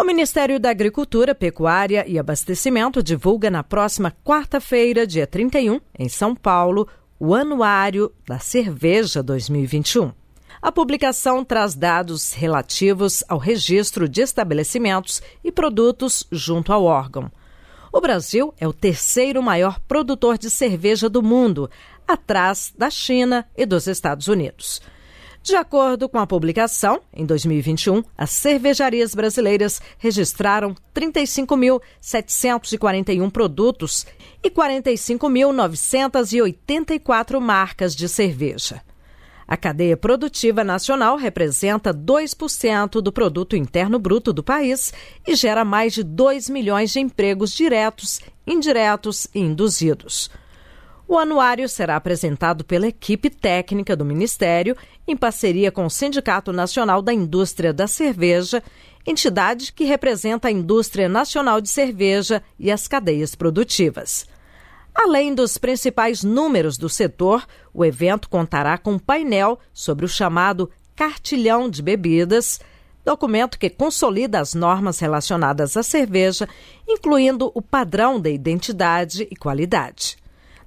O Ministério da Agricultura, Pecuária e Abastecimento divulga na próxima quarta-feira, dia 31, em São Paulo, o Anuário da Cerveja 2021. A publicação traz dados relativos ao registro de estabelecimentos e produtos junto ao órgão. O Brasil é o terceiro maior produtor de cerveja do mundo, atrás da China e dos Estados Unidos. De acordo com a publicação, em 2021, as cervejarias brasileiras registraram 35.741 produtos e 45.984 marcas de cerveja. A cadeia produtiva nacional representa 2% do produto interno bruto do país e gera mais de 2 milhões de empregos diretos, indiretos e induzidos. O anuário será apresentado pela equipe técnica do Ministério, em parceria com o Sindicato Nacional da Indústria da Cerveja, entidade que representa a indústria nacional de cerveja e as cadeias produtivas. Além dos principais números do setor, o evento contará com um painel sobre o chamado Cartilhão de Bebidas, documento que consolida as normas relacionadas à cerveja, incluindo o padrão da identidade e qualidade.